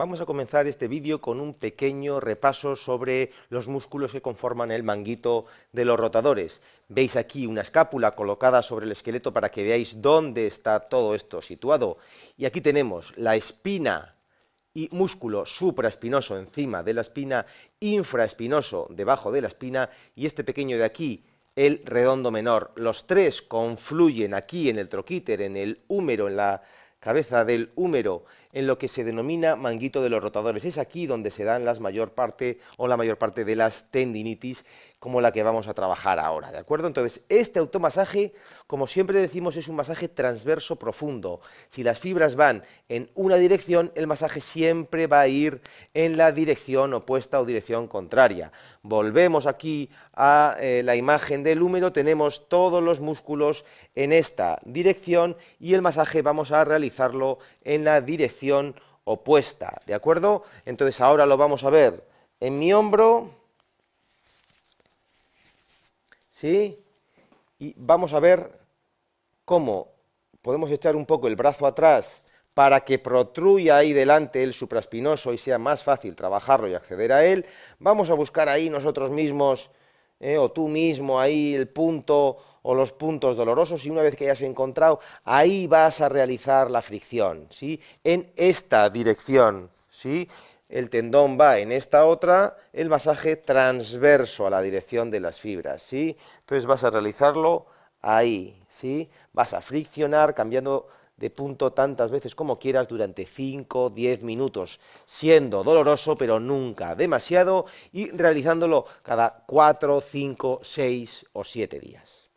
Vamos a comenzar este vídeo con un pequeño repaso sobre los músculos que conforman el manguito de los rotadores. Veis aquí una escápula colocada sobre el esqueleto para que veáis dónde está todo esto situado. Y aquí tenemos la espina y músculo supraespinoso encima de la espina, infraespinoso debajo de la espina y este pequeño de aquí, el redondo menor. Los tres confluyen aquí en el troquíter, en el húmero, en la cabeza del húmero, en lo que se denomina manguito de los rotadores. Es aquí donde se dan las mayor parte o la mayor parte de las tendinitis como la que vamos a trabajar ahora, ¿de acuerdo? Entonces, este automasaje, como siempre decimos, es un masaje transverso profundo. Si las fibras van en una dirección, el masaje siempre va a ir en la dirección opuesta o dirección contraria. Volvemos aquí a eh, la imagen del húmero, tenemos todos los músculos en esta dirección y el masaje vamos a realizarlo en la dirección opuesta, ¿de acuerdo? Entonces, ahora lo vamos a ver en mi hombro, ¿sí? Y vamos a ver cómo podemos echar un poco el brazo atrás para que protruya ahí delante el supraespinoso y sea más fácil trabajarlo y acceder a él. Vamos a buscar ahí nosotros mismos, eh, o tú mismo, ahí el punto o los puntos dolorosos y una vez que hayas encontrado, ahí vas a realizar la fricción, ¿sí? En esta dirección, ¿sí? el tendón va en esta otra, el masaje transverso a la dirección de las fibras, ¿sí? Entonces vas a realizarlo ahí, ¿sí? Vas a friccionar cambiando de punto tantas veces como quieras durante 5 10 minutos, siendo doloroso pero nunca demasiado y realizándolo cada 4, 5, 6 o 7 días.